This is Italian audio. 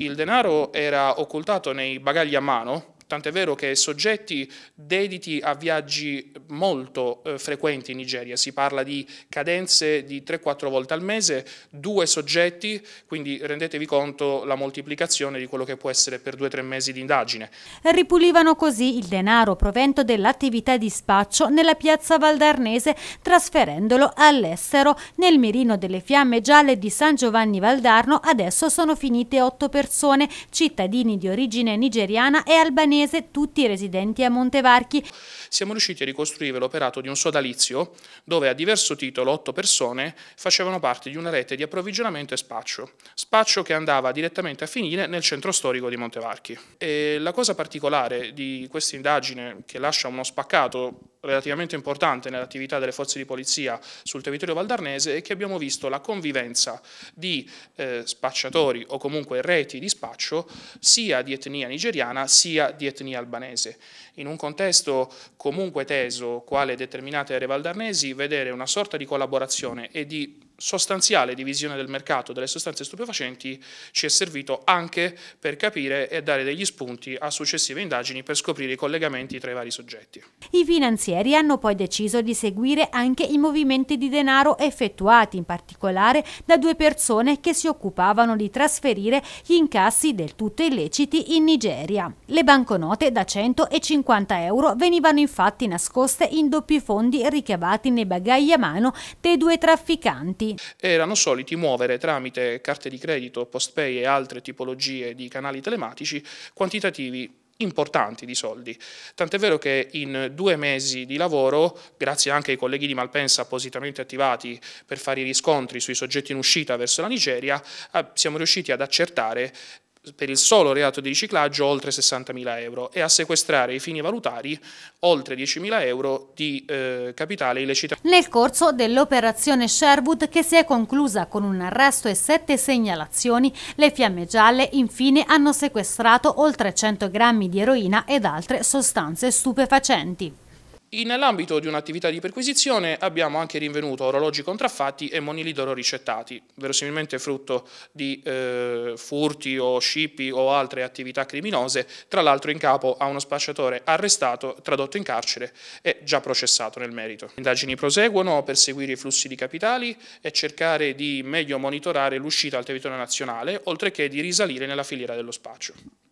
il denaro era occultato nei bagagli a mano, tant'è vero che soggetti dediti a viaggi molto eh, frequenti in Nigeria, si parla di cadenze di 3-4 volte al mese, due soggetti, quindi rendetevi conto la moltiplicazione di quello che può essere per 2-3 mesi di indagine. Ripulivano così il denaro provento dell'attività di spaccio nella piazza Valdarnese, trasferendolo all'estero. Nel mirino delle fiamme gialle di San Giovanni Valdarno adesso sono finite 8 persone, cittadini di origine nigeriana e albanese torinese, tutti residenti a Montevarchi. Siamo riusciti a ricostruire l'operato di un sodalizio dove a diverso titolo otto persone facevano parte di una rete di approvvigionamento e spaccio, spaccio che andava direttamente a finire nel centro storico di Montevarchi. E la cosa particolare di questa indagine che lascia uno spaccato relativamente importante nell'attività delle forze di polizia sul territorio valdarnese è che abbiamo visto la convivenza di eh, spacciatori o comunque reti di spaccio sia di etnia nigeriana sia di etnia albanese. In un contesto comunque teso, quale determinate aree valdarnesi, vedere una sorta di collaborazione e di sostanziale divisione del mercato delle sostanze stupefacenti ci è servito anche per capire e dare degli spunti a successive indagini per scoprire i collegamenti tra i vari soggetti. I finanzieri hanno poi deciso di seguire anche i movimenti di denaro effettuati in particolare da due persone che si occupavano di trasferire gli incassi del tutto illeciti in Nigeria. Le banconote da 150 euro venivano infatti nascoste in doppi fondi ricavati nei bagagli a mano dei due trafficanti clienti erano soliti muovere tramite carte di credito, postpay e altre tipologie di canali telematici quantitativi importanti di soldi. Tant'è vero che in due mesi di lavoro, grazie anche ai colleghi di Malpensa appositamente attivati per fare i riscontri sui soggetti in uscita verso la Nigeria, eh, siamo riusciti ad accertare per il solo reato di riciclaggio oltre 60.000 euro e a sequestrare i fini valutari oltre 10.000 euro di eh, capitale illecita. Nel corso dell'operazione Sherwood che si è conclusa con un arresto e sette segnalazioni, le fiamme gialle infine hanno sequestrato oltre 100 grammi di eroina ed altre sostanze stupefacenti. Nell'ambito di un'attività di perquisizione abbiamo anche rinvenuto orologi contraffatti e monili d'oro ricettati, verosimilmente frutto di eh, furti o scippi o altre attività criminose, tra l'altro in capo a uno spacciatore arrestato, tradotto in carcere e già processato nel merito. Le indagini proseguono per seguire i flussi di capitali e cercare di meglio monitorare l'uscita al territorio nazionale, oltre che di risalire nella filiera dello spaccio.